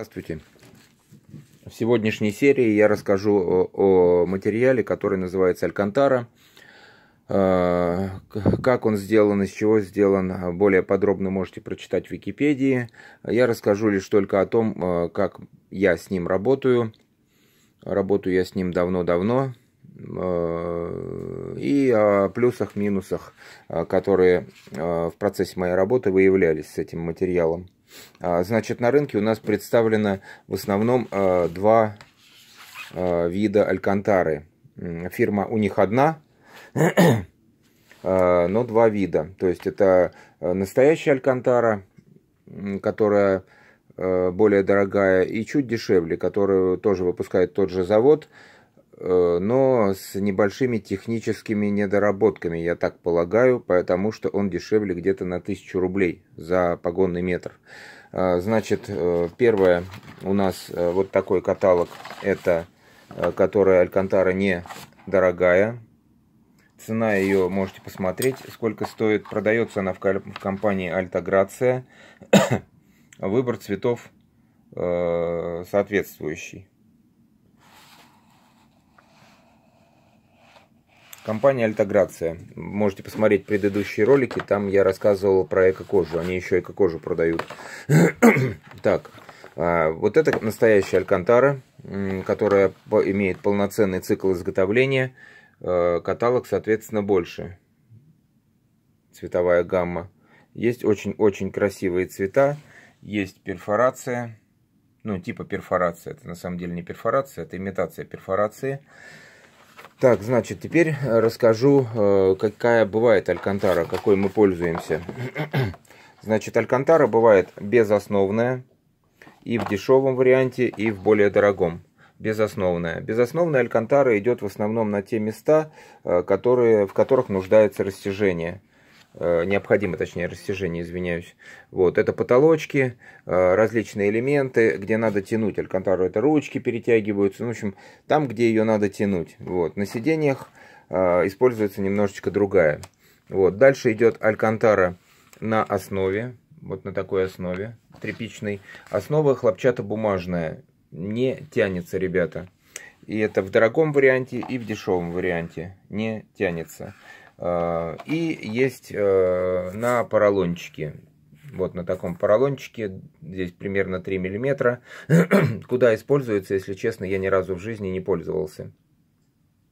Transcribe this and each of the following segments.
Здравствуйте. В сегодняшней серии я расскажу о, о материале, который называется Алькантара. Э, как он сделан, из чего сделан, более подробно можете прочитать в Википедии. Я расскажу лишь только о том, э, как я с ним работаю. Работаю я с ним давно-давно. Э, и о плюсах, минусах, которые в процессе моей работы выявлялись с этим материалом. А, значит, на рынке у нас представлено в основном а, два а, вида алькантары. Фирма у них одна, но два вида. То есть это настоящая алькантара, которая более дорогая, и чуть дешевле, которую тоже выпускает тот же завод – Э, но с небольшими техническими недоработками, я так полагаю, потому что он дешевле где-то на 1000 рублей за погонный метр. Э, значит, э, первое у нас вот такой каталог, это которая Алькантара не дорогая. Цена ее можете посмотреть, сколько стоит. Продается она в компании Альтаграция. Выбор цветов соответствующий. Компания Альтограция. Можете посмотреть предыдущие ролики, там я рассказывал про эко-кожу. Они еще эко-кожу продают. так, а, вот это настоящая алькантара, которая имеет полноценный цикл изготовления. Э, каталог, соответственно, больше. Цветовая гамма. Есть очень-очень красивые цвета. Есть перфорация. Ну, типа перфорация. Это на самом деле не перфорация, это имитация перфорации. Так, значит, теперь э, расскажу, э, какая бывает алькантара, какой мы пользуемся. Значит, алькантара бывает безосновная и в дешевом варианте, и в более дорогом безосновная. Безосновная алькантара идет в основном на те места, э, которые, в которых нуждается растяжение. Э, необходимо, точнее, растяжение, извиняюсь. Вот, это потолочки, э, различные элементы, где надо тянуть. Алькантару это ручки перетягиваются, ну, в общем, там, где ее надо тянуть. Вот, на сиденьях э, используется немножечко другая. Вот, дальше идет алькантара на основе, вот на такой основе, тряпичной. Основа хлопчатобумажная, не тянется, ребята. И это в дорогом варианте и в дешевом варианте не тянется. Э, и есть э, на поролончике. Вот на таком поролончике, здесь примерно 3 миллиметра. Куда используется, если честно, я ни разу в жизни не пользовался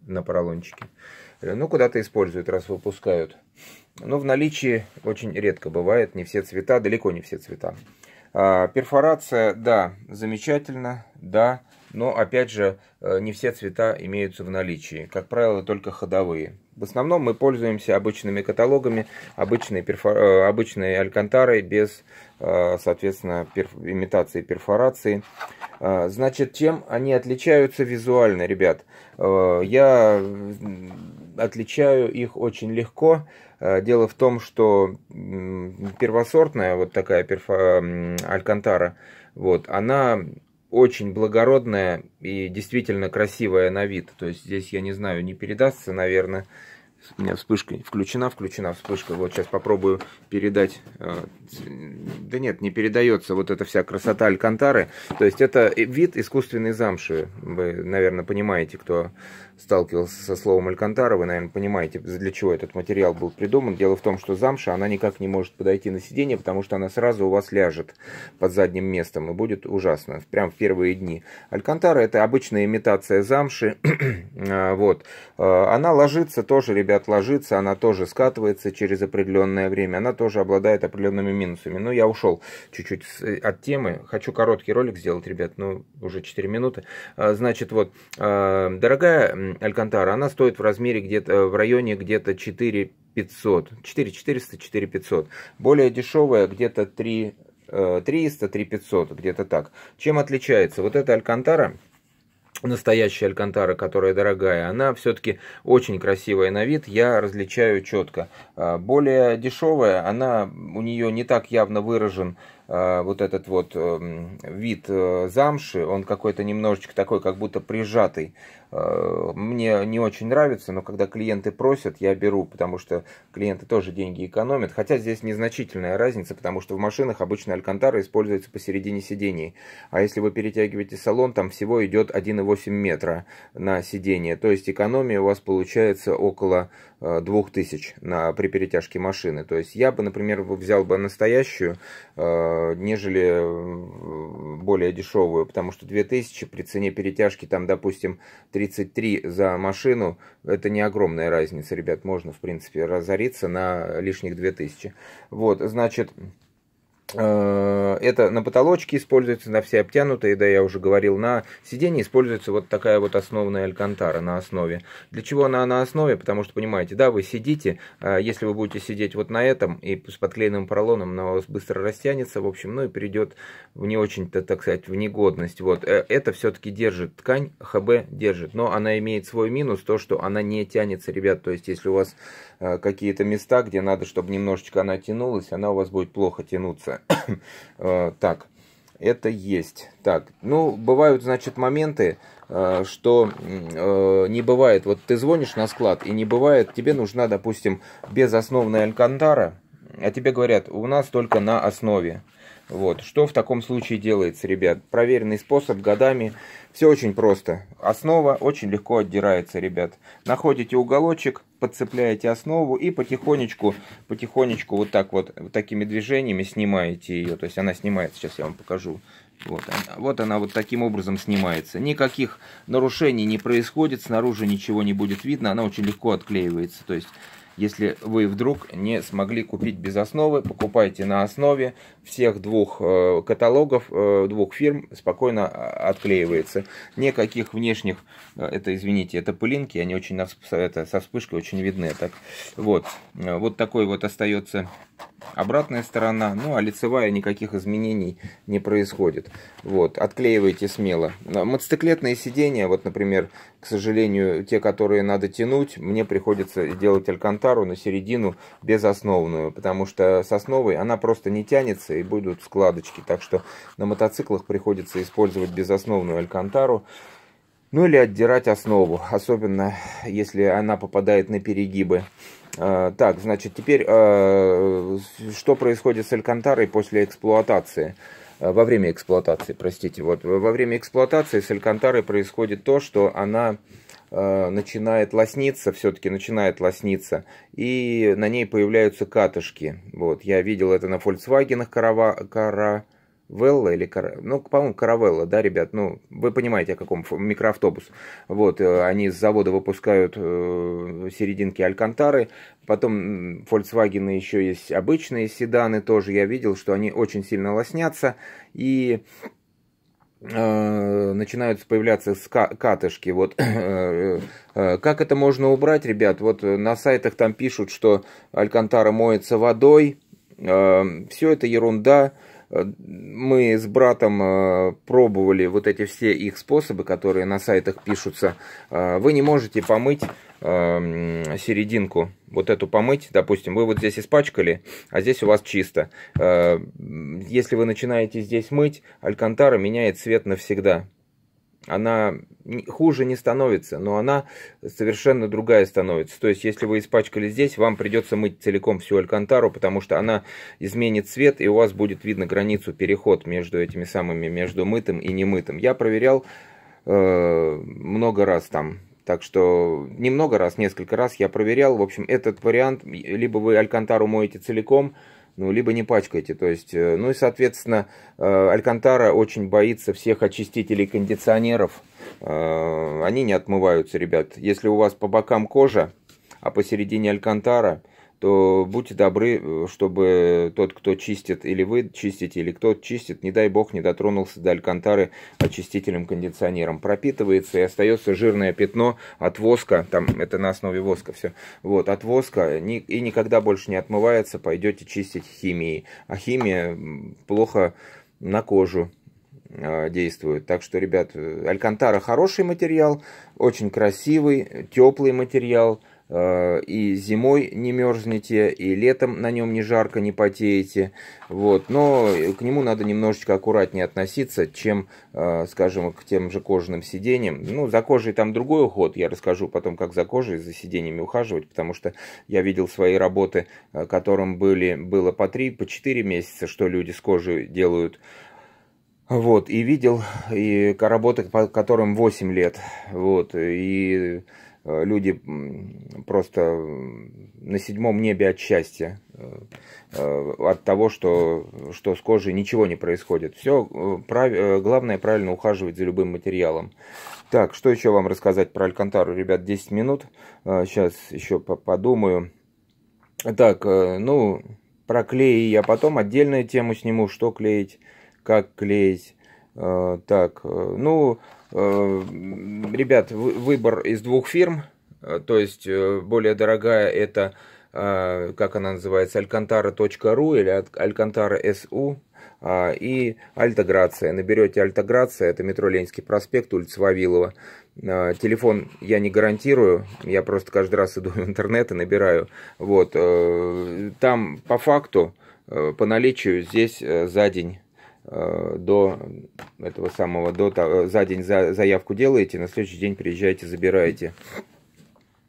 на поролончике. Э, ну, куда-то используют, раз выпускают. Но в наличии очень редко бывает, не все цвета, далеко не все цвета. А перфорация, да, замечательно, да но опять же э, не все цвета имеются в наличии, как правило только ходовые. В основном мы пользуемся обычными каталогами, обычной, перфор... Э, обычной алькантарой без, э, соответственно, перф... имитации перфорации. Значит, чем они отличаются визуально, ребят? Я отличаю их очень легко. Дело в том, что первосортная вот такая перфо... алькантара, вот, она очень благородная и действительно красивая на вид. То есть здесь, я не знаю, не передастся, наверное, у меня вспышка включена, включена вспышка. Вот сейчас попробую передать. Э, да нет, не передается вот эта вся красота алькантары. То есть это вид искусственной замши. Вы, наверное, понимаете, кто сталкивался со словом алькантара, вы, наверное, понимаете, для чего этот материал был придуман. Дело в том, что замша, она никак не может подойти на сиденье, потому что она сразу у вас ляжет под задним местом и будет ужасно, прям в первые дни. Алькантара это обычная имитация замши. А, вот. А, она ложится тоже, ребята, отложиться, она тоже скатывается через определенное время, она тоже обладает определенными минусами. Но ну, я ушел чуть-чуть э, от темы, хочу короткий ролик сделать, ребят, ну, уже 4 минуты. А, значит, вот, а, дорогая Алькантара, она стоит в размере где-то, э, в районе где-то 4 500, 4 400, 4 500. Более дешевая где-то 3 300, 3 500, где-то так. Чем отличается? Вот эта Алькантара, настоящая алькантара, которая дорогая, она все-таки очень красивая на вид, я различаю четко. А, более дешевая, она у нее не так явно выражен Э, вот этот вот эм, вид э, замши, он какой-то немножечко такой, как будто прижатый. Э, мне не очень нравится, но когда клиенты просят, я беру, потому что клиенты тоже деньги экономят. Хотя здесь незначительная разница, потому что в машинах обычно алькантара используется посередине сидений. А если вы перетягиваете салон, там всего идет 1,8 метра на сиденье. То есть экономия у вас получается около 2000 на, при перетяжке машины. То есть я бы, например, взял бы настоящую Э, нежели более дешевую, потому что 2000 при цене перетяжки, там, допустим, 33 за машину, это не огромная разница, ребят, можно, в принципе, разориться на лишних 2000. Вот, значит, Э, это на потолочке используется, на все обтянутые, да, я уже говорил, на сиденье используется вот такая вот основная алькантара на основе. Для чего она на основе? Потому что, понимаете, да, вы сидите, э, если вы будете сидеть вот на этом и с подклеенным поролоном, она у вас быстро растянется, в общем, ну и придет в не очень-то, так сказать, в негодность. Вот, э, это все-таки держит ткань, ХБ держит, но она имеет свой минус, то, что она не тянется, ребят, то есть, если у вас какие-то места, где надо, чтобы немножечко она тянулась, она у вас будет плохо тянуться Э, так, это есть. Так, ну, бывают, значит, моменты, э, что э, не бывает, вот ты звонишь на склад, и не бывает, тебе нужна, допустим, безосновная алькантара, а тебе говорят, у нас только на основе. Вот. Что в таком случае делается, ребят? Проверенный способ годами. Все очень просто. Основа очень легко отдирается, ребят. Находите уголочек, подцепляете основу и потихонечку, потихонечку вот так вот, вот такими движениями снимаете ее. То есть она снимается, сейчас я вам покажу. Вот она, вот она вот таким образом снимается. Никаких нарушений не происходит, снаружи ничего не будет видно, она очень легко отклеивается. То есть если вы вдруг не смогли купить без основы, покупайте на основе всех двух э, каталогов, э, двух фирм спокойно э, отклеивается. Никаких внешних, это извините, это пылинки, они очень это, со вспышкой очень видны. Так, вот, вот такой вот остается Обратная сторона, ну а лицевая никаких изменений не происходит. Вот, отклеиваете смело. Мотоциклетные сидения, вот, например, к сожалению, те, которые надо тянуть, мне приходится делать алькантару на середину безосновную, потому что с основой она просто не тянется и будут складочки. Так что на мотоциклах приходится использовать безосновную алькантару. Ну или отдирать основу, особенно если она попадает на перегибы. А, так, значит, теперь а, что происходит с Алькантарой после эксплуатации? А, во время эксплуатации, простите. Вот, во время эксплуатации с Алькантарой происходит то, что она начинает лосниться, все-таки начинает лосниться, и на ней появляются катышки. Вот, я видел это на Volkswagen Карава, Кара, Велла или Кар... ну, по-моему, Каравелла, да, ребят, ну, вы понимаете, о каком микроавтобус. Вот, э, они с завода выпускают э, серединки Алькантары, потом Volkswagen еще есть обычные седаны тоже, я видел, что они очень сильно лоснятся, и э, начинают появляться катышки. Вот как это можно убрать, ребят? Вот на сайтах там пишут, что Алькантара моется водой. Все это ерунда. Э, мы с братом э, пробовали вот эти все их способы, которые на сайтах пишутся. Э, вы не можете помыть серединку, вот эту помыть, допустим, вы вот здесь испачкали, а здесь у вас чисто. Если вы начинаете здесь мыть, алькантара меняет цвет навсегда она хуже не становится, но она совершенно другая становится. То есть, если вы испачкали здесь, вам придется мыть целиком всю алькантару, потому что она изменит цвет, и у вас будет видно границу, переход между этими самыми, между мытым и немытым. Я проверял э, много раз там. Так что немного раз, несколько раз я проверял. В общем, этот вариант, либо вы алькантару моете целиком, ну, либо не пачкайте. То есть, э, ну и, соответственно, э, Алькантара очень боится всех очистителей кондиционеров. Э, они не отмываются, ребят. Если у вас по бокам кожа, а посередине Алькантара – то будьте добры, э, чтобы тот, кто чистит, или вы чистите, или кто чистит, не дай бог, не дотронулся до алькантары очистителем-кондиционером. Пропитывается и остается жирное пятно от воска, там это на основе воска все, вот, от воска, и никогда больше не отмывается, пойдете чистить химией. А химия плохо на кожу э, действует. Так что, ребят, э, алькантара хороший материал, очень красивый, теплый материал – Э, и зимой не мерзнете, и летом на нем не жарко, не потеете. Вот. Но к нему надо немножечко аккуратнее относиться, чем, э, скажем, к тем же кожаным сиденьям. Ну, за кожей там другой уход. Я расскажу потом, как за кожей, за сиденьями ухаживать, потому что я видел свои работы, э, которым были, было по 3, по 4 месяца, что люди с кожей делают. Вот, и видел и работы, по которым 8 лет. Вот, и Э, люди просто на седьмом небе от счастья, э, э, от того, что, что с кожей ничего не происходит. Все, прав... главное правильно ухаживать за любым материалом. Так, что еще вам рассказать про Алькантару, ребят, 10 минут. Сейчас еще подумаю. Так, ну, про клей я потом отдельную тему сниму, что клеить, как клеить. Так, ну, Э, ребят, выбор из двух фирм, э, то есть э, более дорогая это, как она называется, alcantara.ru или alcantara.su а, и Альтограция. Наберете Альтограция, это метро Ленинский проспект, улица Вавилова. Телефон я не гарантирую, я просто каждый раз иду в интернет и набираю. Вот, там по факту, по наличию здесь за день Э, до этого самого, до, э, за день за, заявку делаете, на следующий день приезжаете, забираете.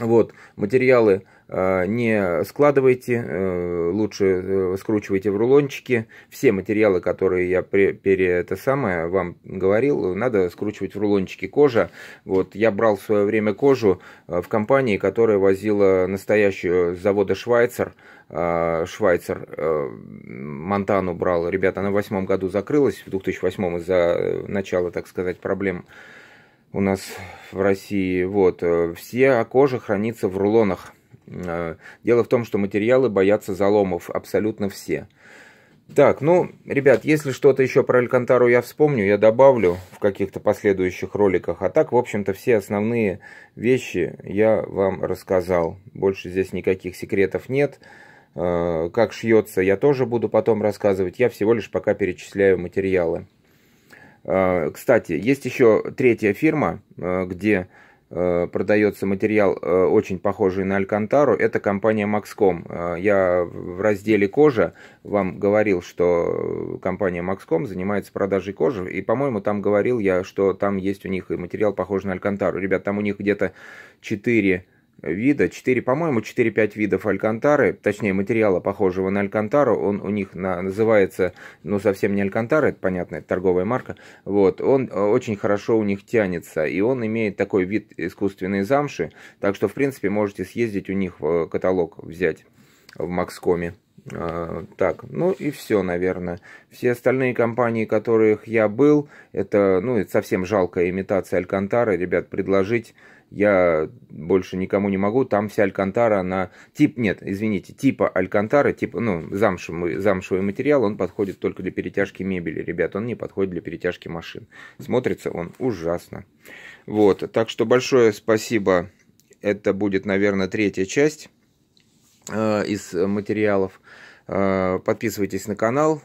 Вот, материалы Э, не складывайте, э, лучше э, скручивайте в рулончики. Все материалы, которые я пере, это самое вам говорил, надо скручивать в рулончики кожа. Вот я брал в свое время кожу в компании, которая возила настоящую с завода Швайцер. Швайцер Монтану брал. Ребята, она в восьмом году закрылась, в 2008 из-за начала, так сказать, проблем у нас в России. Вот. Все кожа хранится в рулонах Э, дело в том, что материалы боятся заломов абсолютно все. Так, ну, ребят, если что-то еще про Алькантару я вспомню, я добавлю в каких-то последующих роликах. А так, в общем-то, все основные вещи я вам рассказал. Больше здесь никаких секретов нет. Э, как шьется, я тоже буду потом рассказывать. Я всего лишь пока перечисляю материалы. Э, кстати, есть еще третья фирма, где Э, продается материал, э, очень похожий на Алькантару, это компания Maxcom. Э, я в разделе «Кожа» вам говорил, что компания Maxcom занимается продажей кожи, и, по-моему, там говорил я, что там есть у них и материал, похожий на Алькантару. Ребят, там у них где-то 4 вида, 4, по-моему, 4-5 видов алькантары, точнее материала, похожего на алькантару, он у них на, называется, ну, совсем не алькантара, это понятно, это торговая марка, вот, он э, очень хорошо у них тянется, и он имеет такой вид искусственной замши, так что, в принципе, можете съездить у них в каталог взять в Макскоме. А, так, ну и все, наверное. Все остальные компании, которых я был, это, ну, это совсем жалкая имитация Алькантары. Ребят, предложить я больше никому не могу, там вся Алькантара, она, тип, нет, извините, типа Алькантара, типа, ну, замшевый, замшевый материал, он подходит только для перетяжки мебели, ребят, он не подходит для перетяжки машин. Смотрится он ужасно. Вот, так что большое спасибо, это будет, наверное, третья часть э, из материалов. Э, подписывайтесь на канал,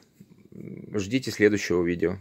ждите следующего видео.